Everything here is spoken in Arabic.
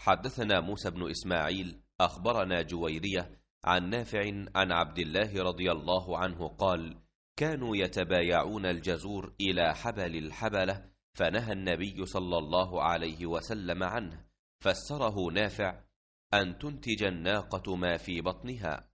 حدثنا موسى بن إسماعيل أخبرنا جويرية عن نافع عن عبد الله رضي الله عنه قال كانوا يتبايعون الجزور إلى حبل الحبلة فنهى النبي صلى الله عليه وسلم عنه فسره نافع أن تنتج الناقة ما في بطنها